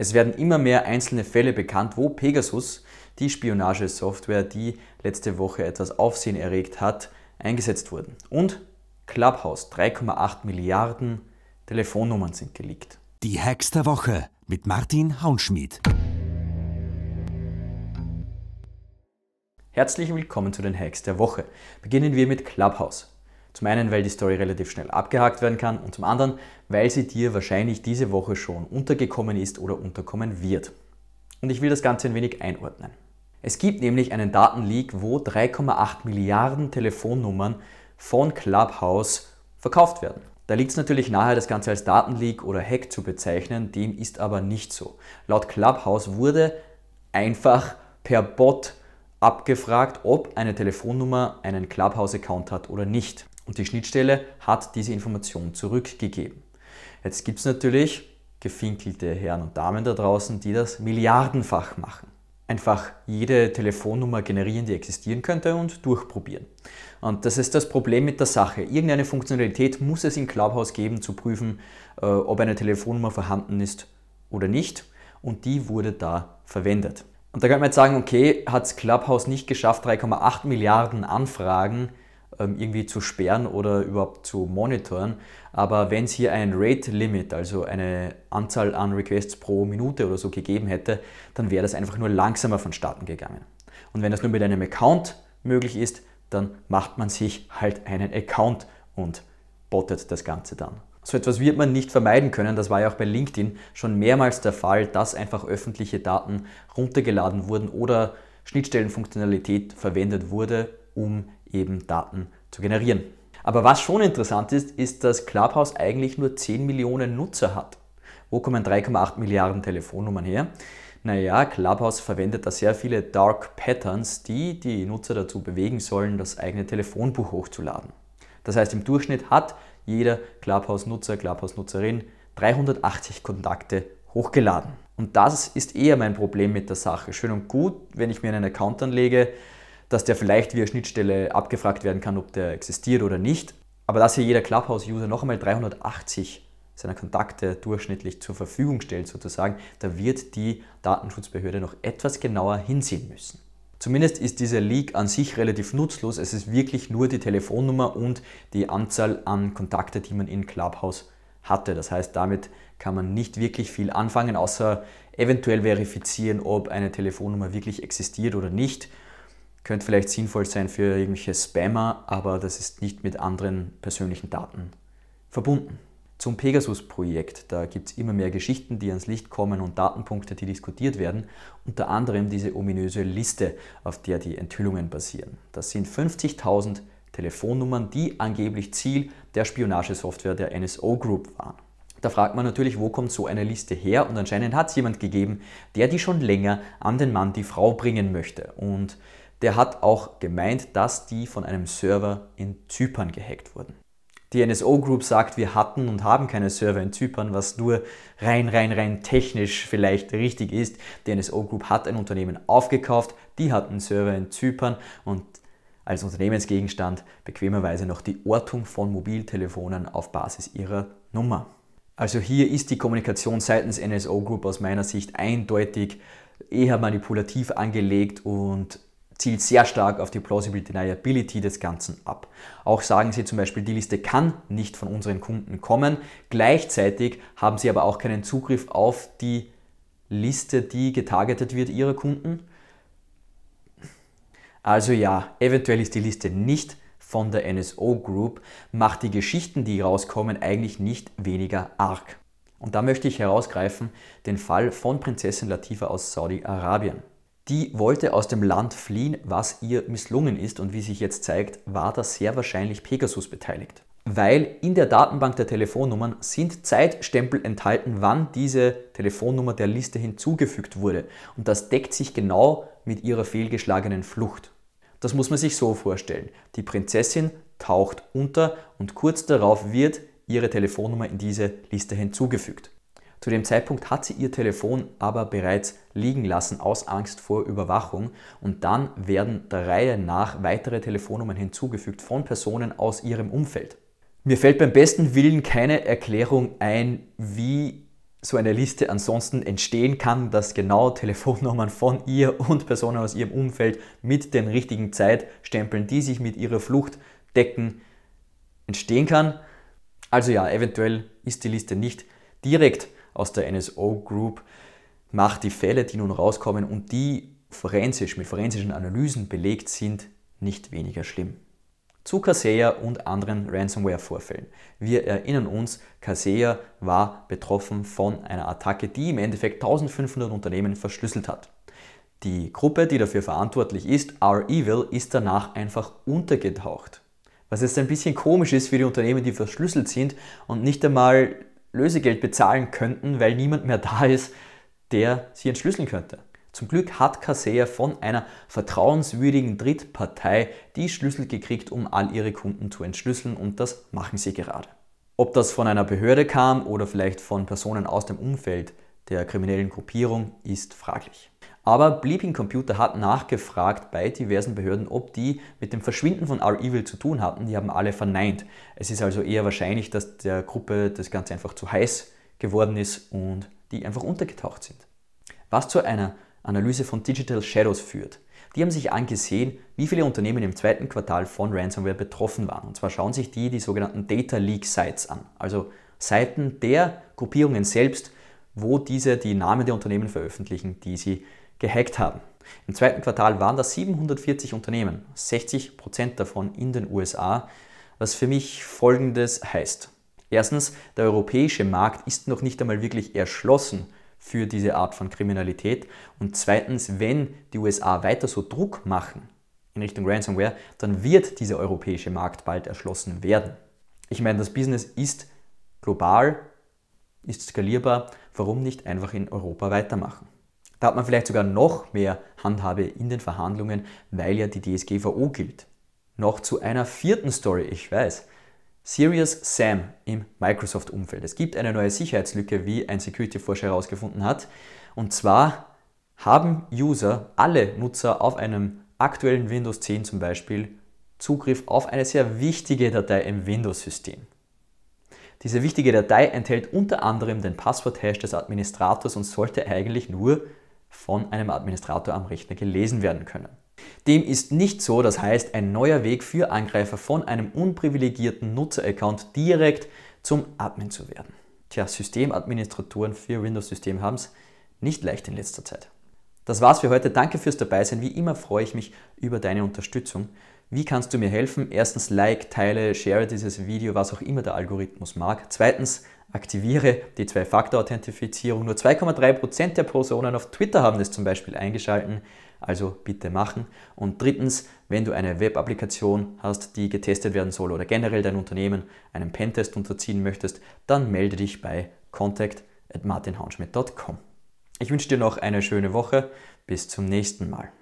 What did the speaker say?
Es werden immer mehr einzelne Fälle bekannt, wo Pegasus, die Spionagesoftware, die letzte Woche etwas Aufsehen erregt hat, eingesetzt wurden. Und Clubhouse, 3,8 Milliarden Telefonnummern sind geleakt. Die Hacks der Woche mit Martin Haunschmidt. Herzlich willkommen zu den Hacks der Woche. Beginnen wir mit Clubhouse. Zum einen, weil die Story relativ schnell abgehakt werden kann und zum anderen, weil sie dir wahrscheinlich diese Woche schon untergekommen ist oder unterkommen wird. Und ich will das Ganze ein wenig einordnen. Es gibt nämlich einen Datenleak, wo 3,8 Milliarden Telefonnummern von Clubhouse verkauft werden. Da liegt es natürlich nahe, das Ganze als Datenleak oder Hack zu bezeichnen, dem ist aber nicht so. Laut Clubhouse wurde einfach per Bot abgefragt, ob eine Telefonnummer einen Clubhouse-Account hat oder nicht. Und die Schnittstelle hat diese Information zurückgegeben. Jetzt gibt es natürlich gefinkelte Herren und Damen da draußen, die das milliardenfach machen. Einfach jede Telefonnummer generieren, die existieren könnte und durchprobieren. Und das ist das Problem mit der Sache. Irgendeine Funktionalität muss es in Clubhouse geben, zu prüfen, äh, ob eine Telefonnummer vorhanden ist oder nicht. Und die wurde da verwendet. Und da kann man jetzt sagen, okay, hat es Clubhouse nicht geschafft, 3,8 Milliarden Anfragen ähm, irgendwie zu sperren oder überhaupt zu monitoren. Aber wenn es hier ein Rate Limit, also eine Anzahl an Requests pro Minute oder so gegeben hätte, dann wäre das einfach nur langsamer vonstatten gegangen. Und wenn das nur mit einem Account möglich ist, dann macht man sich halt einen Account und bottet das Ganze dann. So etwas wird man nicht vermeiden können. Das war ja auch bei LinkedIn schon mehrmals der Fall, dass einfach öffentliche Daten runtergeladen wurden oder Schnittstellenfunktionalität verwendet wurde, um eben Daten zu generieren. Aber was schon interessant ist, ist, dass Clubhouse eigentlich nur 10 Millionen Nutzer hat. Wo kommen 3,8 Milliarden Telefonnummern her? Naja, Clubhouse verwendet da sehr viele Dark Patterns, die die Nutzer dazu bewegen sollen, das eigene Telefonbuch hochzuladen. Das heißt, im Durchschnitt hat jeder Clubhouse-Nutzer, Clubhouse-Nutzerin 380 Kontakte hochgeladen. Und das ist eher mein Problem mit der Sache. Schön und gut, wenn ich mir einen Account anlege, dass der vielleicht via Schnittstelle abgefragt werden kann, ob der existiert oder nicht. Aber dass hier jeder Clubhouse-User noch einmal 380 seiner Kontakte durchschnittlich zur Verfügung stellt, sozusagen, da wird die Datenschutzbehörde noch etwas genauer hinsehen müssen. Zumindest ist dieser Leak an sich relativ nutzlos. Es ist wirklich nur die Telefonnummer und die Anzahl an Kontakte, die man in Clubhouse hatte. Das heißt, damit kann man nicht wirklich viel anfangen, außer eventuell verifizieren, ob eine Telefonnummer wirklich existiert oder nicht könnte vielleicht sinnvoll sein für irgendwelche Spammer, aber das ist nicht mit anderen persönlichen Daten verbunden. Zum Pegasus-Projekt, da gibt es immer mehr Geschichten, die ans Licht kommen und Datenpunkte, die diskutiert werden, unter anderem diese ominöse Liste, auf der die Enthüllungen basieren. Das sind 50.000 Telefonnummern, die angeblich Ziel der Spionagesoftware der NSO Group waren. Da fragt man natürlich, wo kommt so eine Liste her? Und anscheinend hat es jemand gegeben, der die schon länger an den Mann, die Frau bringen möchte. Und der hat auch gemeint, dass die von einem Server in Zypern gehackt wurden. Die NSO Group sagt, wir hatten und haben keine Server in Zypern, was nur rein, rein, rein technisch vielleicht richtig ist. Die NSO Group hat ein Unternehmen aufgekauft, die hatten Server in Zypern und als Unternehmensgegenstand bequemerweise noch die Ortung von Mobiltelefonen auf Basis ihrer Nummer. Also hier ist die Kommunikation seitens NSO Group aus meiner Sicht eindeutig eher manipulativ angelegt und zielt sehr stark auf die Plausible Deniability des Ganzen ab. Auch sagen sie zum Beispiel, die Liste kann nicht von unseren Kunden kommen. Gleichzeitig haben sie aber auch keinen Zugriff auf die Liste, die getargetet wird, ihrer Kunden. Also ja, eventuell ist die Liste nicht von der NSO Group, macht die Geschichten, die rauskommen, eigentlich nicht weniger arg. Und da möchte ich herausgreifen den Fall von Prinzessin Latifa aus Saudi-Arabien. Die wollte aus dem Land fliehen, was ihr misslungen ist und wie sich jetzt zeigt, war das sehr wahrscheinlich Pegasus beteiligt. Weil in der Datenbank der Telefonnummern sind Zeitstempel enthalten, wann diese Telefonnummer der Liste hinzugefügt wurde. Und das deckt sich genau mit ihrer fehlgeschlagenen Flucht. Das muss man sich so vorstellen. Die Prinzessin taucht unter und kurz darauf wird ihre Telefonnummer in diese Liste hinzugefügt. Zu dem Zeitpunkt hat sie ihr Telefon aber bereits liegen lassen aus Angst vor Überwachung und dann werden der Reihe nach weitere Telefonnummern hinzugefügt von Personen aus ihrem Umfeld. Mir fällt beim besten Willen keine Erklärung ein, wie so eine Liste ansonsten entstehen kann, dass genau Telefonnummern von ihr und Personen aus ihrem Umfeld mit den richtigen Zeitstempeln, die sich mit ihrer Flucht decken, entstehen kann. Also ja, eventuell ist die Liste nicht direkt aus der NSO Group, macht die Fälle, die nun rauskommen und die forensisch mit forensischen Analysen belegt sind, nicht weniger schlimm. Zu Kaseya und anderen Ransomware-Vorfällen. Wir erinnern uns, Kaseya war betroffen von einer Attacke, die im Endeffekt 1500 Unternehmen verschlüsselt hat. Die Gruppe, die dafür verantwortlich ist, R-Evil, ist danach einfach untergetaucht. Was jetzt ein bisschen komisch ist für die Unternehmen, die verschlüsselt sind und nicht einmal Lösegeld bezahlen könnten, weil niemand mehr da ist, der sie entschlüsseln könnte. Zum Glück hat Kaseya von einer vertrauenswürdigen Drittpartei die Schlüssel gekriegt, um all ihre Kunden zu entschlüsseln und das machen sie gerade. Ob das von einer Behörde kam oder vielleicht von Personen aus dem Umfeld der kriminellen Gruppierung, ist fraglich aber Bleeping Computer hat nachgefragt bei diversen Behörden, ob die mit dem Verschwinden von R-Evil zu tun hatten. Die haben alle verneint. Es ist also eher wahrscheinlich, dass der Gruppe das Ganze einfach zu heiß geworden ist und die einfach untergetaucht sind. Was zu einer Analyse von Digital Shadows führt. Die haben sich angesehen, wie viele Unternehmen im zweiten Quartal von Ransomware betroffen waren. Und zwar schauen sich die die sogenannten Data Leak Sites an, also Seiten der Gruppierungen selbst, wo diese die Namen der Unternehmen veröffentlichen, die sie gehackt haben. Im zweiten Quartal waren das 740 Unternehmen, 60 Prozent davon in den USA, was für mich folgendes heißt. Erstens, der europäische Markt ist noch nicht einmal wirklich erschlossen für diese Art von Kriminalität. Und zweitens, wenn die USA weiter so Druck machen in Richtung Ransomware, dann wird dieser europäische Markt bald erschlossen werden. Ich meine, das Business ist global, ist skalierbar. Warum nicht einfach in Europa weitermachen? Da hat man vielleicht sogar noch mehr Handhabe in den Verhandlungen, weil ja die DSGVO gilt. Noch zu einer vierten Story, ich weiß. Serious Sam im Microsoft-Umfeld. Es gibt eine neue Sicherheitslücke, wie ein Security-Forscher herausgefunden hat. Und zwar haben User, alle Nutzer auf einem aktuellen Windows 10 zum Beispiel, Zugriff auf eine sehr wichtige Datei im Windows-System. Diese wichtige Datei enthält unter anderem den Passwort-Hash des Administrators und sollte eigentlich nur von einem Administrator am Rechner gelesen werden können. Dem ist nicht so, das heißt, ein neuer Weg für Angreifer von einem unprivilegierten Nutzeraccount direkt zum Admin zu werden. Tja, Systemadministratoren für Windows-System haben es nicht leicht in letzter Zeit. Das war's für heute. Danke fürs Dabeisein. Wie immer freue ich mich über deine Unterstützung. Wie kannst du mir helfen? Erstens, like, teile, share dieses Video, was auch immer der Algorithmus mag. Zweitens, aktiviere die Zwei-Faktor-Authentifizierung. Nur 2,3% der Personen auf Twitter haben das zum Beispiel eingeschalten, also bitte machen. Und drittens, wenn du eine Web-Applikation hast, die getestet werden soll oder generell dein Unternehmen einem Pentest unterziehen möchtest, dann melde dich bei contact at martinhaunschmidt.com. Ich wünsche dir noch eine schöne Woche. Bis zum nächsten Mal.